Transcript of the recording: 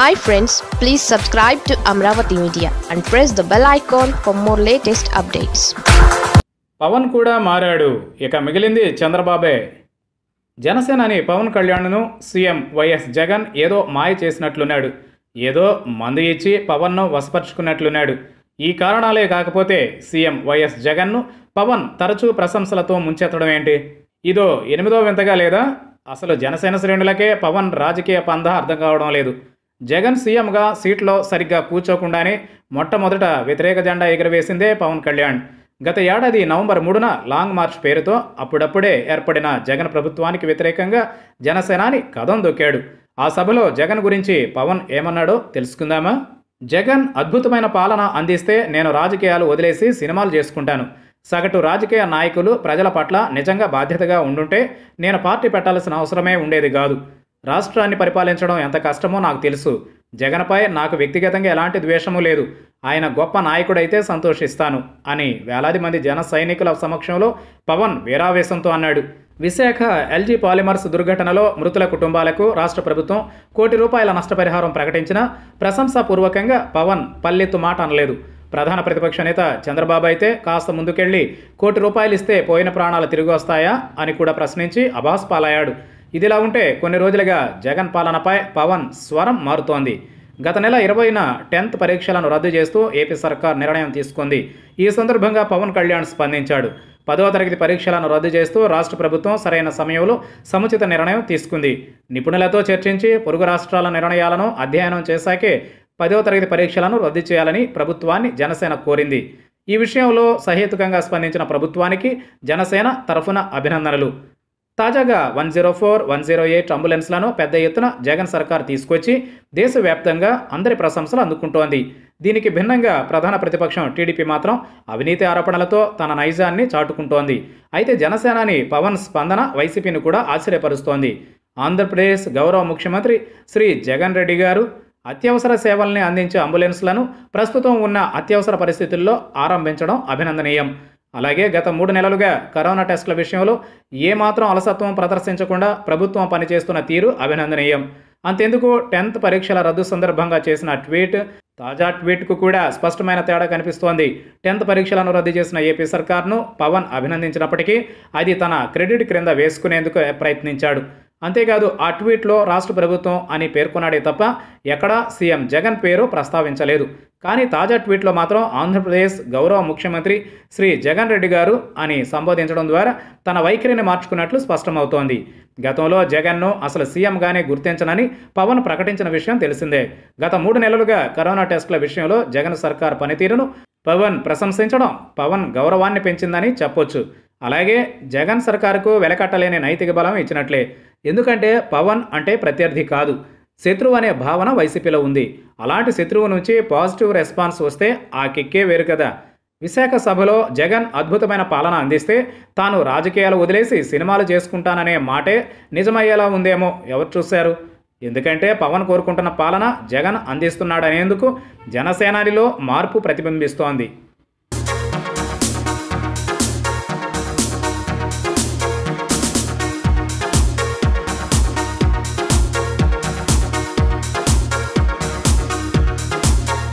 hi friends please subscribe to Amaravati media and press the bell icon for more latest updates Pawan కూడా మారాడు ఇక మిగిలింది చంద్రబాబే జనసేనని పవన్ కళ్యాణ్ను సీఎం వైఎస్ జగన్ ఏదో మాయ చేసినట్లున్నాడు ఏదో మందు ఇచ్చి పవన్ను వశపరుచుకున్నట్లున్నాడు ఈ కారణాలే కాకపోతే సీఎం వైఎస్ జగన్ను పవన్ తరచూ ప్రశంసలతో ముంచెత్తడం ఏంటి ఇదో ఎనిమిదో వింతగా లేదా అసలు జనసేన శ్రేణులకే పవన్ రాజకీయ పంద అర్థం కావడం లేదు జగన్ సీఎంగా సీట్లో సరిగ్గా కూర్చోకుండానే మొట్టమొదట వ్యతిరేక జెండా ఎగురవేసిందే పవన్ కళ్యాణ్ గత ఏడాది నవంబర్ మూడున లాంగ్ మార్చ్ పేరుతో అప్పుడప్పుడే ఏర్పడిన జగన్ ప్రభుత్వానికి వ్యతిరేకంగా జనసేనాని కథం దొక్కాడు ఆ సభలో జగన్ గురించి పవన్ ఏమన్నాడో తెలుసుకుందామా జగన్ అద్భుతమైన పాలన అందిస్తే నేను రాజకీయాలు వదిలేసి సినిమాలు చేసుకుంటాను సగటు రాజకీయ నాయకులు ప్రజల పట్ల నిజంగా బాధ్యతగా ఉండుంటే నేను పార్టీ పెట్టాల్సిన అవసరమే ఉండేది కాదు రాష్ట్రాన్ని పరిపాలించడం ఎంత కష్టమో నాకు తెలుసు జగన్పై నాకు వ్యక్తిగతంగా ఎలాంటి ద్వేషము లేదు ఆయన గొప్ప నాయకుడైతే సంతోషిస్తాను అని వేలాది మంది జన సైనికుల సమక్షంలో పవన్ వీరావేశంతో అన్నాడు విశాఖ ఎల్జీ పాలిమర్స్ దుర్ఘటనలో మృతుల కుటుంబాలకు రాష్ట్ర ప్రభుత్వం కోటి రూపాయల నష్టపరిహారం ప్రకటించినా ప్రశంసాపూర్వకంగా పవన్ పల్లెత్తు మాట అనలేదు ప్రధాన ప్రతిపక్ష నేత చంద్రబాబు అయితే కాస్త ముందుకెళ్లి కోటి రూపాయలు ఇస్తే పోయిన ప్రాణాలు తిరిగి వస్తాయా అని కూడా ప్రశ్నించి అభాస్ పాలయ్యాడు ఇదిలా ఉంటే కొన్ని రోజులుగా జగన్ పాలనపై పవన్ స్వరం మారుతోంది గత నెల ఇరవైన టెన్త్ పరీక్షలను రద్దు చేస్తూ ఏపీ సర్కార్ నిర్ణయం తీసుకుంది ఈ సందర్భంగా పవన్ కళ్యాణ్ స్పందించాడు పదవ తరగతి పరీక్షలను రద్దు చేస్తూ రాష్ట్ర ప్రభుత్వం సరైన సమయంలో సముచిత నిర్ణయం తీసుకుంది నిపుణులతో చర్చించి పొరుగు రాష్ట్రాల నిర్ణయాలను అధ్యయనం చేశాకే పదవ తరగతి పరీక్షలను రద్దు చేయాలని ప్రభుత్వాన్ని జనసేన కోరింది ఈ విషయంలో సహేతుకంగా స్పందించిన ప్రభుత్వానికి జనసేన తరఫున అభినందనలు తాజాగా one zero four one zero eight అంబులెన్స్లను పెద్ద ఎత్తున జగన్ సర్కార్ తీసుకొచ్చి దేశవ్యాప్తంగా అందరి ప్రశంసలు అందుకుంటోంది దీనికి భిన్నంగా ప్రధాన ప్రతిపక్షం టీడీపీ మాత్రం అవినీతి ఆరోపణలతో తన నైజాన్ని చాటుకుంటోంది అయితే జనసేనాని పవన్ స్పందన వైసీపీని కూడా ఆశ్చర్యపరుస్తోంది ఆంధ్రప్రదేశ్ గౌరవ ముఖ్యమంత్రి శ్రీ జగన్ రెడ్డి గారు అత్యవసర సేవల్ని అందించే అంబులెన్స్లను ప్రస్తుతం ఉన్న అత్యవసర పరిస్థితుల్లో ఆరంభించడం అభినందనీయం అలాగే గత మూడు నెలలుగా కరోనా టెస్టుల విషయంలో ఏమాత్రం అలసత్వం ప్రదర్శించకుండా ప్రభుత్వం పనిచేస్తున్న తీరు అభినందనీయం అంతెందుకు టెన్త్ పరీక్షల రద్దు సందర్భంగా చేసిన ట్వీట్ తాజా ట్వీట్కు కూడా స్పష్టమైన తేడా కనిపిస్తోంది టెన్త్ పరీక్షలను రద్దు చేసిన ఏపీ సర్కార్ను పవన్ అభినందించినప్పటికీ అది తన క్రెడిట్ క్రింద వేసుకునేందుకు ప్రయత్నించాడు అంతేకాదు ఆ ట్వీట్లో రాష్ట్ర ప్రభుత్వం అని పేర్కొన్నాడే తప్ప ఎక్కడా సీఎం జగన్ పేరు ప్రస్తావించలేదు కానీ తాజా ట్వీట్లో మాత్రం ఆంధ్రప్రదేశ్ గౌరవ ముఖ్యమంత్రి శ్రీ జగన్ రెడ్డి గారు అని సంబోధించడం ద్వారా తన వైఖరిని మార్చుకున్నట్లు స్పష్టమవుతోంది గతంలో జగన్ను అసలు సీఎంగానే గుర్తించనని పవన్ ప్రకటించిన విషయం తెలిసిందే గత మూడు నెలలుగా కరోనా టెస్టుల విషయంలో జగన్ సర్కార్ పనితీరును పవన్ ప్రశంసించడం పవన్ గౌరవాన్ని పెంచిందని చెప్పొచ్చు అలాగే జగన్ సర్కారుకు వెలకట్టలేని నైతిక బలం ఇచ్చినట్లే ఎందుకంటే పవన్ అంటే ప్రత్యర్థి కాదు శత్రువు అనే భావన వైసీపీలో ఉంది అలాంటి శత్రువు నుంచి పాజిటివ్ రెస్పాన్స్ వస్తే ఆ కిక్కే వేరు కదా విశాఖ సభలో జగన్ అద్భుతమైన పాలన అందిస్తే తాను రాజకీయాలు వదిలేసి సినిమాలు చేసుకుంటాననే మాటే నిజమయ్యేలా ఉందేమో ఎవరు చూశారు ఎందుకంటే పవన్ కోరుకుంటున్న పాలన జగన్ అందిస్తున్నాడనేందుకు జనసేనానిలో మార్పు ప్రతిబింబిస్తోంది